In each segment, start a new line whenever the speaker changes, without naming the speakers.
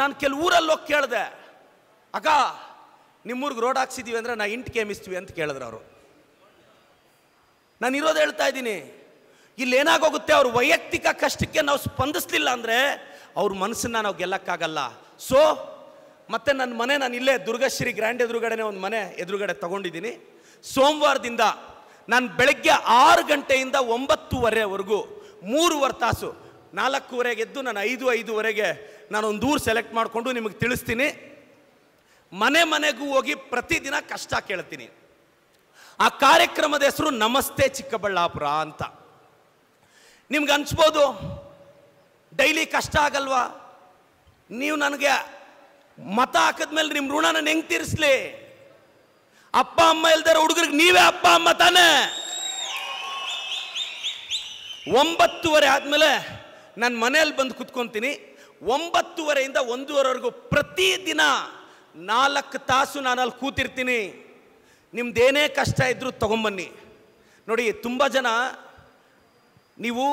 ನಾನು ಕೆಲವು ಊರಲ್ಲಿ ಹೋಗಿ ಕೇಳಿದೆ ಅಕ್ಕ ನಿಮ್ಮೂರ್ಗೆ ರೋಡ್ ಹಾಕ್ಸಿದ್ದೀವಿ ಅಂದರೆ ನಾ ಇಂಟ್ ಕೇಮಿಸ್ತೀವಿ ಅಂತ ಕೇಳಿದ್ರು ಅವರು ನಾನು ಇರೋದು ಹೇಳ್ತಾ ಇದ್ದೀನಿ ಇಲ್ಲಿ ಏನಾಗೋಗುತ್ತೆ ಅವ್ರ ವೈಯಕ್ತಿಕ ಕಷ್ಟಕ್ಕೆ ನಾವು ಸ್ಪಂದಿಸ್ಲಿಲ್ಲ ಅಂದರೆ ಅವ್ರ ಮನಸ್ಸನ್ನ ನಾವು ಗೆಲ್ಲಕ್ಕಾಗಲ್ಲ ಸೊ ಮತ್ತೆ ನನ್ನ ಮನೆ ನಾನು ಇಲ್ಲೇ ದುರ್ಗಶ್ರೀ ಗ್ರ್ಯಾಂಡ್ ಎದುರುಗಡೆನೆ ಒಂದು ಮನೆ ಎದುರುಗಡೆ ತಗೊಂಡಿದ್ದೀನಿ ಸೋಮವಾರದಿಂದ ನಾನು ಬೆಳಗ್ಗೆ ಆರು ಗಂಟೆಯಿಂದ ಒಂಬತ್ತುವರೆವರೆಗೂ ಮೂರುವರೆ ತಾಸು ನಾಲ್ಕೂವರೆಗೆ ಎದ್ದು ನಾನು ಐದು ಐದುವರೆಗೆ ನಾನೊಂದು ಊರು ಸೆಲೆಕ್ಟ್ ಮಾಡಿಕೊಂಡು ನಿಮಗೆ ತಿಳಿಸ್ತೀನಿ ಮನೆ ಮನೆಗೂ ಹೋಗಿ ಪ್ರತಿದಿನ ಕಷ್ಟ ಕೇಳ್ತೀನಿ ಆ ಕಾರ್ಯಕ್ರಮದ ಹೆಸರು ನಮಸ್ತೆ ಚಿಕ್ಕಬಳ್ಳಾಪುರ ಅಂತ ನಿಮ್ಗೆ ಅನ್ಸ್ಬೋದು ಡೈಲಿ ಕಷ್ಟ ಆಗಲ್ವಾ ನೀವು ನನಗೆ ಮತ ಹಾಕಿದ್ಮೇಲೆ ನಿಮ್ಮ ಋಣ ನಾನು ಹೆಂಗೆ ತೀರಿಸ್ಲಿ ಅಪ್ಪ ಅಮ್ಮ ಇಲ್ದಾರ ಹುಡುಗರಿಗೆ ನೀವೇ ಅಪ್ಪ ಅಮ್ಮ ತಾನೇ ಒಂಬತ್ತುವರೆ ಆದಮೇಲೆ ನಾನು ಮನೆಯಲ್ಲಿ ಬಂದು ಕುತ್ಕೊತೀನಿ ಒಂಬತ್ತುವರೆಯಿಂದ ಒಂದೂವರೆವರೆಗೂ ಪ್ರತಿದಿನ ನಾಲ್ಕು ತಾಸು ನಾನು ಅಲ್ಲಿ ಕೂತಿರ್ತೀನಿ ನಿಮ್ದೇನೇ ಕಷ್ಟ ಇದ್ದರೂ ತೊಗೊಂಬನ್ನಿ ನೋಡಿ ತುಂಬ ಜನ ನೀವು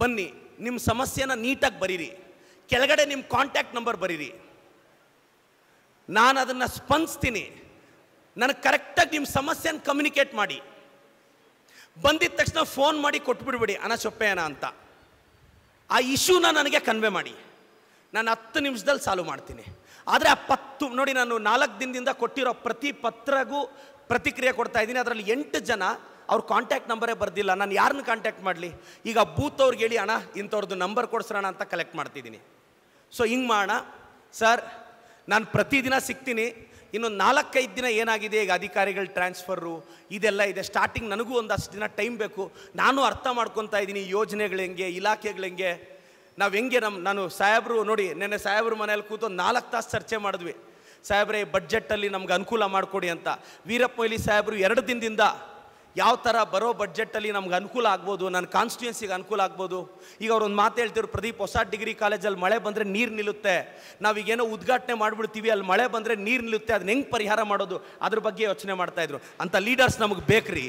ಬನ್ನಿ ನಿಮ್ಮ ಸಮಸ್ಯೆನ ನೀಟಾಗಿ ಬರೀರಿ ಕೆಳಗಡೆ ನಿಮ್ಮ ಕಾಂಟ್ಯಾಕ್ಟ್ ನಂಬರ್ ಬರೀರಿ ನಾನು ಅದನ್ನು ಸ್ಪಂದಿಸ್ತೀನಿ ನನಗೆ ಕರೆಕ್ಟಾಗಿ ನಿಮ್ಮ ಸಮಸ್ಯೆನ ಕಮ್ಯುನಿಕೇಟ್ ಮಾಡಿ ಬಂದಿದ್ದ ತಕ್ಷಣ ಫೋನ್ ಮಾಡಿ ಚೊಪ್ಪೆ ಅನಶೊಪ್ಪೆಯನ ಅಂತ ಆ ಇಶ್ಯೂನ ನನಗೆ ಕನ್ವೆ ಮಾಡಿ ನಾನು ಹತ್ತು ನಿಮಿಷದಲ್ಲಿ ಸಾಲು ಮಾಡ್ತೀನಿ ಆದರೆ ಆ ಪತ್ತು ನೋಡಿ ನಾನು ನಾಲ್ಕು ದಿನದಿಂದ ಕೊಟ್ಟಿರೋ ಪ್ರತಿ ಪತ್ರಗೂ ಪ್ರತಿಕ್ರಿಯೆ ಕೊಡ್ತಾ ಇದ್ದೀನಿ ಅದರಲ್ಲಿ ಎಂಟು ಜನ ಅವ್ರ ಕಾಂಟ್ಯಾಕ್ಟ್ ನಂಬರೇ ಬರ್ದಿಲ್ಲ ನಾನು ಯಾರನ್ನ ಕಾಂಟ್ಯಾಕ್ಟ್ ಮಾಡಲಿ ಈಗ ಬೂತ್ ಅವ್ರಿಗೆ ಹೇಳಿ ಅಣ್ಣ ಇಂಥವ್ರದ್ದು ನಂಬರ್ ಕೊಡಿಸೋಣ ಅಂತ ಕಲೆಕ್ಟ್ ಮಾಡ್ತಿದ್ದೀನಿ ಸೊ ಹಿಂಗೆ ಮಾಡೋಣ ಸರ್ ನಾನು ಪ್ರತಿದಿನ ಸಿಗ್ತೀನಿ ಇನ್ನೊಂದು ನಾಲ್ಕೈದು ದಿನ ಏನಾಗಿದೆ ಈಗ ಅಧಿಕಾರಿಗಳ ಟ್ರಾನ್ಸ್ಫರು ಇದೆಲ್ಲ ಇದೆ ಸ್ಟಾರ್ಟಿಂಗ್ ನನಗೂ ಒಂದಷ್ಟು ದಿನ ಟೈಮ್ ಬೇಕು ನಾನು ಅರ್ಥ ಮಾಡ್ಕೊತಾ ಇದ್ದೀನಿ ಯೋಜನೆಗಳು ಹೆಂಗೆ ಇಲಾಖೆಗಳು ಹೆಂಗೆ ನಾವು ಹೆಂಗೆ ನಮ್ಮ ನಾನು ಸಾಹೇಬರು ನೋಡಿ ನೆನ್ನೆ ಸಾಹೇಬ್ರ ಮನೇಲಿ ಕೂತು ನಾಲ್ಕು ತಾಸು ಚರ್ಚೆ ಮಾಡಿದ್ವಿ ಸಾಹೇಬ್ರೆ ಬಡ್ಜೆಟ್ಟಲ್ಲಿ ನಮ್ಗೆ ಅನುಕೂಲ ಮಾಡಿಕೊಡಿ ಅಂತ ವೀರಪ್ಪ ಮೊಯ್ಲಿ ಸಾಹೇಬರು ಎರಡು ದಿನದಿಂದ ಯಾವ ಥರ ಬರೋ ಬಡ್ಜೆಟ್ಟಲ್ಲಿ ನಮ್ಗೆ ಅನುಕೂಲ ಆಗ್ಬೋದು ನನ್ನ ಕಾನ್ಸ್ಟಿಟ್ಯೂನ್ಸಿಗೆ ಅನುಕೂಲ ಆಗ್ಬೋದು ಈಗ ಅವ್ರೊಂದು ಮಾತು ಹೇಳ್ತಿದ್ರು ಪ್ರದೀಪ್ ಹೊಸ ಡಿಗ್ರಿ ಕಾಲೇಜಲ್ಲಿ ಮಳೆ ಬಂದರೆ ನೀರು ನಿಲ್ಲುತ್ತೆ ನಾವೀಗೇನೋ ಉದ್ಘಾಟನೆ ಮಾಡಿಬಿಡ್ತೀವಿ ಅಲ್ಲಿ ಮಳೆ ಬಂದರೆ ನೀರು ನಿಲ್ಲುತ್ತೆ ಅದನ್ನ ಹೆಂಗೆ ಪರಿಹಾರ ಮಾಡೋದು ಅದ್ರ ಬಗ್ಗೆ ಯೋಚನೆ ಮಾಡ್ತಾಯಿದ್ರು ಅಂಥ ಲೀಡರ್ಸ್ ನಮಗೆ ರೀ